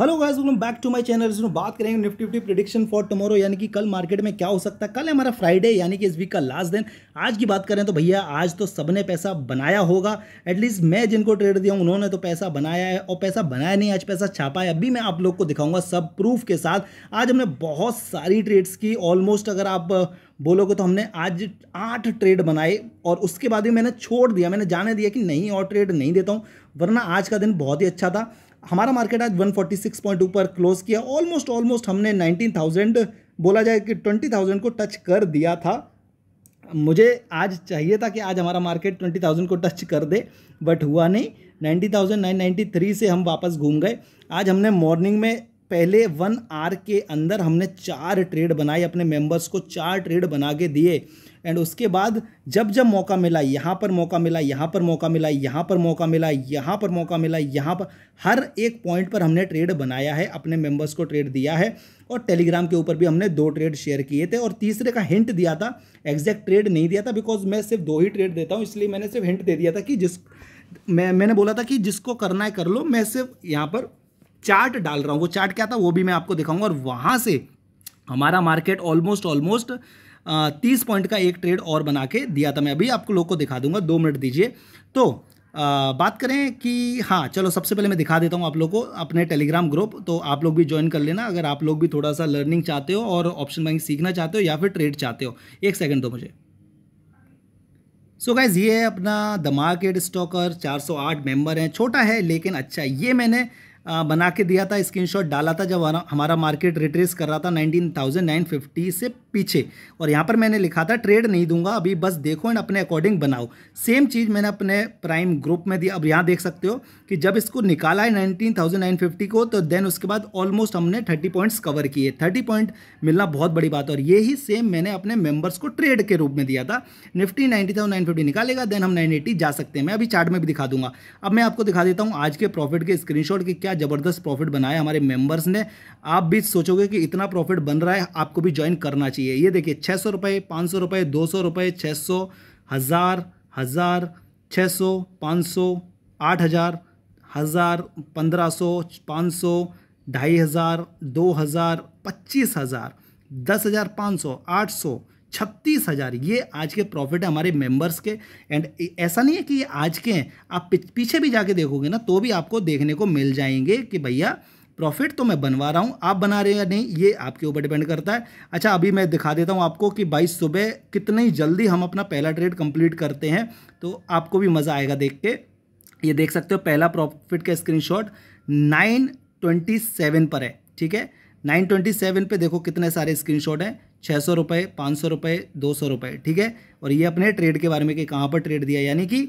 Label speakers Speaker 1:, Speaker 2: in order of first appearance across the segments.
Speaker 1: Hello guys welcome back to my channel जिसमें बात करेंगे Nifty Nifty prediction for tomorrow यानी कि कल मार्केट में क्या हो सकता है कल हमारा फ्राइडे यानी कि इस वीक का लास्ट दिन आज की बात करें तो भैया आज तो सबने पैसा बनाया होगा एटलीस्ट मैं जिनको ट्रेड दिया हूँ उन्होंने तो पैसा बनाया है और पैसा बनाया नहीं आज पैसा छापा है अभी मैं आप लोग को दिखाऊंगा सब प्रूफ के साथ आज हमने बहुत सारी ट्रेड्स की ऑलमोस्ट अगर आप बोलोगे तो हमने आज आठ ट्रेड बनाए और उसके बाद भी मैंने छोड़ दिया मैंने जाने दिया कि नहीं और ट्रेड नहीं देता हूँ वरना आज का दिन बहुत ही अच्छा था हमारा मार्केट आज 146.2 पर क्लोज किया ऑलमोस्ट ऑलमोस्ट हमने 19,000 बोला जाए कि 20,000 को टच कर दिया था मुझे आज चाहिए था कि आज हमारा मार्केट 20,000 को टच कर दे बट हुआ नहीं 90,993 से हम वापस घूम गए आज हमने मॉर्निंग में पहले वन आर के अंदर हमने चार ट्रेड बनाए अपने मेंबर्स को चार ट्रेड बना के दिए एंड उसके बाद जब जब मौका मिला यहाँ पर मौका मिला यहाँ पर मौका मिला यहाँ पर मौका मिला यहाँ पर मौका मिला यहाँ पर हर एक पॉइंट पर हमने ट्रेड बनाया है अपने मेंबर्स को ट्रेड दिया है और टेलीग्राम के ऊपर भी हमने दो ट्रेड शेयर किए थे और तीसरे का हिंट दिया था एग्जैक्ट ट्रेड नहीं दिया था बिकॉज मैं सिर्फ दो ही ट्रेड देता हूँ इसलिए मैंने सिर्फ हिंट दे दिया था कि जिस मैं मैंने बोला था कि जिसको करना है कर लो मैं सिर्फ यहाँ पर चार्ट डाल रहा हूँ वो चार्ट क्या था वो भी मैं आपको दिखाऊंगा और वहाँ से हमारा मार्केट ऑलमोस्ट ऑलमोस्ट तीस पॉइंट का एक ट्रेड और बना के दिया था मैं अभी आपको लोग को दिखा दूंगा दो मिनट दीजिए तो आ, बात करें कि हाँ चलो सबसे पहले मैं दिखा देता हूँ आप लोग को अपने टेलीग्राम ग्रुप तो आप लोग भी ज्वाइन कर लेना अगर आप लोग भी थोड़ा सा लर्निंग चाहते हो और ऑप्शन बैंक सीखना चाहते हो या फिर ट्रेड चाहते हो एक सेकेंड दो मुझे सो so गाइज ये है अपना द मार्केट स्टॉकर 408 मेंबर हैं छोटा है लेकिन अच्छा ये मैंने बना के दिया था स्क्रीनशॉट डाला था जब हमारा मार्केट रिट्रेस कर रहा था 19,950 से पीछे और यहाँ पर मैंने लिखा था ट्रेड नहीं दूंगा अभी बस देखो एंड अपने अकॉर्डिंग बनाओ सेम चीज़ मैंने अपने प्राइम ग्रुप में दिया अब यहाँ देख सकते हो कि जब इसको निकाला है नाइनटीन थाउजेंड नाइन फिफ्टी को तो देन उसके बाद ऑलमोस्ट हमने थर्टी पॉइंट्स कवर किए थर्टी पॉइंट मिलना बहुत बड़ी बात है और यही सेम मैंने अपने मेंबर्स को ट्रेड के रूप में दिया था Nifty ninety thousand nine fifty निकालेगा देन हम नाइन एटी जा सकते हैं मैं अभी चार्ट में भी दिखा दूंगा अब मैं आपको दिखा देता हूँ आज के प्रॉफिट के स्क्रीनशॉट के क्या ज़बरदस्त प्रॉफिट बनाया हमारे मेंबर्स ने आप भी सोचोगे कि इतना प्रॉफिट बन रहा है आपको भी ज्वाइन करना चाहिए ये देखिए छः सौ रुपये पाँच सौ रुपये दो सौ रुपये छः सौ हज़ार हज़ार छः सौ पाँच सौ आठ हज़ार हज़ार पंद्रह सौ पाँच सौ ढाई हज़ार दो हज़ार पच्चीस हज़ार दस हज़ार पाँच सौ आठ सौ छत्तीस हज़ार ये आज के प्रॉफिट है हमारे मेंबर्स के एंड ऐसा नहीं है कि ये आज के हैं आप पीछे भी जाके देखोगे ना तो भी आपको देखने को मिल जाएंगे कि भैया प्रॉफिट तो मैं बनवा रहा हूँ आप बना रहे हैं या नहीं ये आपके ऊपर डिपेंड करता है अच्छा अभी मैं दिखा देता हूँ आपको कि बाईस सुबह कितनी जल्दी हम अपना पहला ट्रेड कंप्लीट करते हैं तो आपको भी मज़ा आएगा देख के ये देख सकते हो पहला प्रॉफिट का स्क्रीनशॉट 927 पर है ठीक है 927 पे देखो कितने सारे स्क्रीनशॉट हैं छः सौ रुपये पाँच सौ रुपये दो सौ रुपये ठीक है और ये अपने ट्रेड के बारे में कि कहाँ पर ट्रेड दिया यानी कि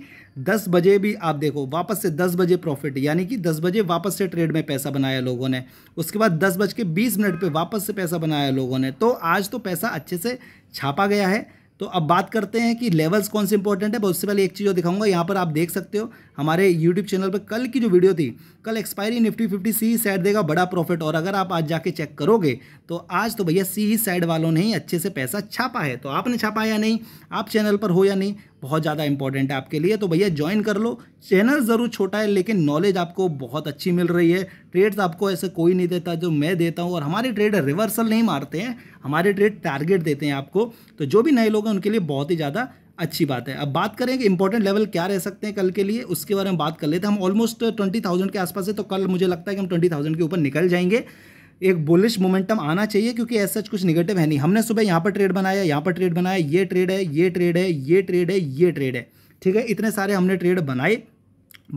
Speaker 1: दस बजे भी आप देखो वापस से दस बजे प्रॉफिट यानी कि दस बजे वापस से ट्रेड में पैसा बनाया लोगों ने उसके बाद दस बज के बीस मिनट पर वापस से पैसा बनाया लोगों ने तो आज तो पैसा अच्छे से छापा गया है तो अब बात करते हैं कि लेवल्स कौन से इंपॉर्टेंट है बहुत उससे पहले एक चीज़ और दिखाऊंगा यहाँ पर आप देख सकते हो हमारे यूट्यूब चैनल पर कल की जो वीडियो थी कल एक्सपायरी निफ्टी फिफ्टी सी ही साइड देगा बड़ा प्रॉफिट और अगर आप आज जाके चेक करोगे तो आज तो भैया सी ही साइड वालों ने ही अच्छे से पैसा छापा है तो आपने छापा या नहीं आप चैनल पर हो या नहीं बहुत ज़्यादा इंपॉर्टेंट है आपके लिए तो भैया ज्वाइन कर लो चैनल ज़रूर छोटा है लेकिन नॉलेज आपको बहुत अच्छी मिल रही है ट्रेड्स आपको ऐसे कोई नहीं देता जो मैं देता हूँ और हमारे ट्रेड रिवर्सल नहीं मारते हैं हमारे ट्रेड टारगेट देते हैं आपको तो जो भी नए लोग हैं उनके लिए बहुत ही ज़्यादा अच्छी बात है अब बात करें कि इंपॉर्टेंट लेवल क्या रह सकते हैं कल के लिए उसके बारे में बात कर लेते हैं हम ऑलमोस्ट ट्वेंटी थाउजेंड के आसपास है तो कल मुझे लगता है कि हम ट्वेंटी थाउजेंड के ऊपर निकल जाएंगे एक बुलिश मोमेंटम आना चाहिए क्योंकि ऐसा कुछ निगेटिव है नहीं हमने सुबह यहाँ पर ट्रेड बनाया यहाँ पर ट्रेड बनाया ये ट्रेड है ये ट्रेड है ये ट्रेड है ये ट्रेड है ठीक है इतने सारे हमने ट्रेड बनाए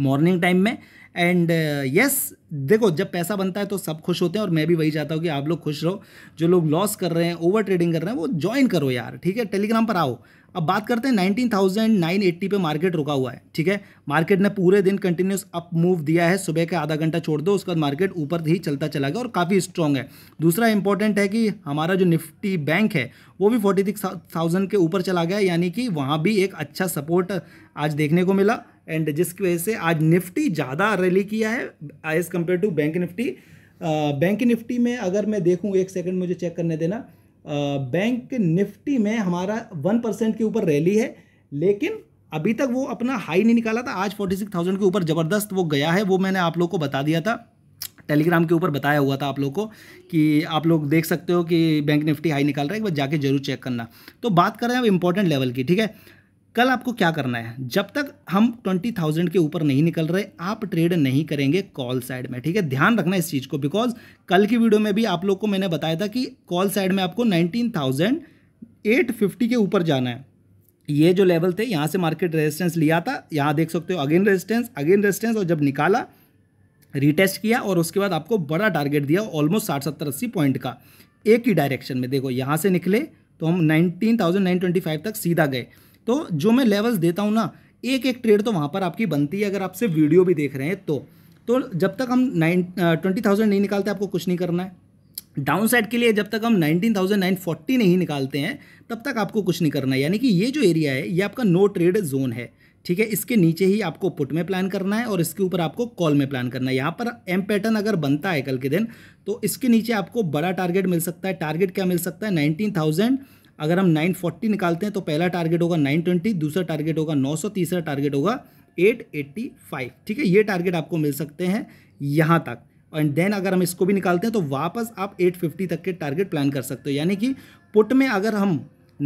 Speaker 1: मॉर्निंग टाइम में एंड यस uh, देखो जब पैसा बनता है तो सब खुश होते हैं और मैं भी वही चाहता हूँ कि आप लोग खुश रहो जो लोग लॉस कर रहे हैं ओवर ट्रेडिंग कर रहे हैं वो ज्वाइन करो यार ठीक है टेलीग्राम पर आओ अब बात करते हैं नाइनटीन थाउजेंड नाइन एट्टी पर मार्केट रुका हुआ है ठीक है मार्केट ने पूरे दिन कंटिन्यूस अप मूव दिया है सुबह का आधा घंटा छोड़ दो उसके बाद मार्केट ऊपर ही चलता चला गया और काफ़ी स्ट्रॉन्ग है दूसरा इंपॉर्टेंट है कि हमारा जो निफ्टी बैंक है वो भी फोर्टी सिक्स थाउजेंड के ऊपर चला गया यानी कि वहाँ भी एक अच्छा सपोर्ट आज देखने को मिला एंड जिसकी वजह से आज निफ्टी ज़्यादा रैली किया है as compare to bank Nifty bank Nifty में अगर मैं देखूँ एक सेकंड मुझे चेक करने देना बैंक निफ्टी में हमारा वन परसेंट के ऊपर रैली है लेकिन अभी तक वो अपना हाई नहीं निकाला था आज फोर्टी सिक्स थाउजेंड के ऊपर ज़बरदस्त वो गया है वो मैंने आप लोग को बता दिया था टेलीग्राम के ऊपर बताया हुआ था आप लोग को कि आप लोग देख सकते हो कि बैंक निफ्टी हाई निकाल रहा है एक बार जाके जरूर चेक करना तो बात कर रहे हैं अब इंपॉर्टेंट लेवल की ठीक है कल आपको क्या करना है जब तक हम ट्वेंटी थाउजेंड के ऊपर नहीं निकल रहे आप ट्रेड नहीं करेंगे कॉल साइड में ठीक है ध्यान रखना इस चीज़ को बिकॉज कल की वीडियो में भी आप लोग को मैंने बताया था कि कॉल साइड में आपको नाइनटीन थाउजेंड एट फिफ्टी के ऊपर जाना है ये जो लेवल थे यहाँ से मार्केट रेजिस्टेंस लिया था यहाँ देख सकते हो अगेन रेजिस्टेंस अगेन रेजिस्टेंस और जब निकाला रिटेस्ट किया और उसके बाद आपको बड़ा टारगेट दिया ऑलमोस्ट साठ सत्तर अस्सी पॉइंट का एक ही डायरेक्शन में देखो यहाँ से निकले तो हम nineteen thousand nine twenty five तक सीधा गए तो जो मैं लेवल्स देता हूँ ना एक एक ट्रेड तो वहाँ पर आपकी बनती है अगर आपसे वीडियो भी देख रहे हैं तो तो जब तक हम नाइन ट्वेंटी थाउजेंड नहीं निकालते आपको कुछ नहीं करना है डाउन साइड के लिए जब तक हम नाइनटीन थाउजेंड नाइन फोर्टी नहीं निकालते हैं तब तक आपको कुछ नहीं करना है यानी कि ये जो एरिया है ये आपका नो ट्रेड जोन है ठीक है इसके नीचे ही आपको पुट में प्लान करना है और इसके ऊपर आपको कॉल में प्लान करना है यहाँ पर एम पैटर्न अगर बनता है कल के दिन तो इसके नीचे आपको बड़ा टारगेट मिल सकता है टारगेट क्या मिल सकता है नाइनटीन थाउजेंड अगर हम 940 निकालते हैं तो पहला टारगेट होगा 920 दूसरा टारगेट होगा 900 तीसरा टारगेट होगा 885 ठीक है ये टारगेट आपको मिल सकते हैं यहाँ तक एंड देन अगर हम इसको भी निकालते हैं तो वापस आप 850 तक के टारगेट प्लान कर सकते हो यानी कि पुट में अगर हम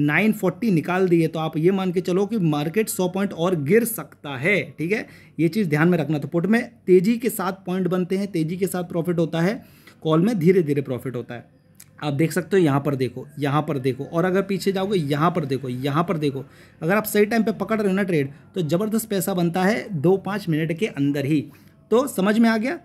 Speaker 1: 940 निकाल दिए तो आप ये मान के चलो कि मार्केट 100 पॉइंट और गिर सकता है ठीक है ये चीज़ ध्यान में रखना तो पुट में तेज़ी के साथ पॉइंट बनते हैं तेज़ी के साथ प्रॉफिट होता है कॉल में धीरे धीरे प्रॉफिट होता है आप देख सकते हो यहाँ पर देखो यहाँ पर देखो और अगर पीछे जाओगे यहाँ पर देखो यहाँ पर देखो अगर आप सही टाइम पे पकड़ रहे हो ना ट्रेड तो ज़बरदस्त पैसा बनता है दो पाँच मिनट के अंदर ही तो समझ में आ गया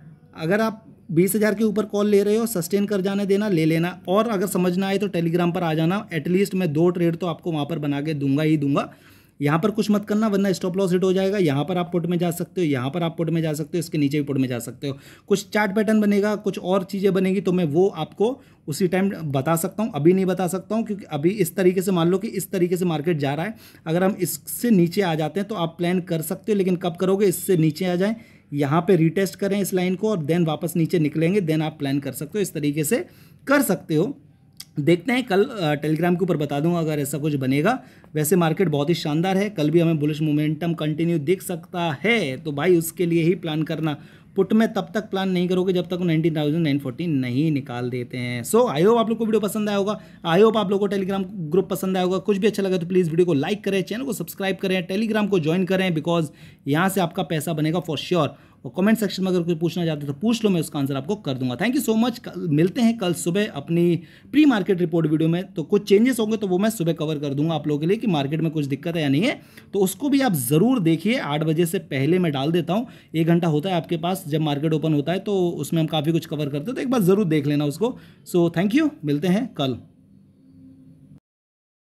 Speaker 1: अगर आप बीस हज़ार के ऊपर कॉल ले रहे हो सस्टेन कर जाने देना ले लेना और अगर समझना आए तो टेलीग्राम पर आ जाना एटलीस्ट मैं दो ट्रेड तो आपको वहाँ पर बना के दूंगा ही दूंगा यहाँ पर कुछ मत करना वरना स्टॉप लॉस हिट हो जाएगा यहाँ पर आप पुट में जा सकते हो यहाँ पर आप पुट में जा सकते हो इसके नीचे भी पुट में जा सकते हो कुछ चार्ट पैटर्न बनेगा कुछ और चीज़ें बनेगी तो मैं वो आपको उसी टाइम बता सकता हूँ अभी नहीं बता सकता हूँ क्योंकि अभी इस तरीके से मान लो कि इस तरीके से मार्केट जा रहा है अगर हम इससे नीचे आ जाते हैं तो आप प्लान कर सकते हो लेकिन कब करोगे इससे नीचे आ जाएँ यहाँ पर रिटेस्ट करें इस लाइन को और देन वापस नीचे निकलेंगे देन आप प्लान कर सकते हो इस तरीके से कर सकते हो देखते हैं कल टेलीग्राम के ऊपर बता दूंगा अगर ऐसा कुछ बनेगा वैसे मार्केट बहुत ही शानदार है कल भी हमें बुलिश मोमेंटम कंटिन्यू दिख सकता है तो भाई उसके लिए ही प्लान करना पुट में तब तक प्लान नहीं करोगे जब तक नाइनटीन थाउजेंड नाइन फोर्टी नहीं निकाल देते हैं सो आई होप आप लोग को वीडियो पसंद आया होगा आई होप आप लोग को टेलीग्राम ग्रुप पसंद आया होगा कुछ भी अच्छा लगा तो प्लीज़ वीडियो को लाइक करें चैनल को सब्सक्राइब करें टेलीग्राम को ज्वाइन करें बिकॉज यहाँ से आपका पैसा बनेगा फॉर श्योर sure. और कमेंट सेक्शन में अगर कोई पूछना चाहते हो तो पूछ लो मैं उसका आंसर आपको कर दूंगा थैंक यू सो मच मिलते हैं कल सुबह अपनी प्री मार्केट रिपोर्ट वीडियो में तो कुछ चेंजेस होंगे तो वो मैं सुबह कवर कर दूंगा आप लोगों के लिए कि मार्केट में कुछ दिक्कत है या नहीं है तो उसको भी आप ज़रूर देखिए आठ बजे से पहले मैं डाल देता हूँ एक घंटा होता है आपके पास जब मार्केट ओपन होता है तो उसमें हम काफ़ी कुछ कवर करते हैं तो एक बार ज़रूर देख लेना उसको सो थैंक यू मिलते हैं कल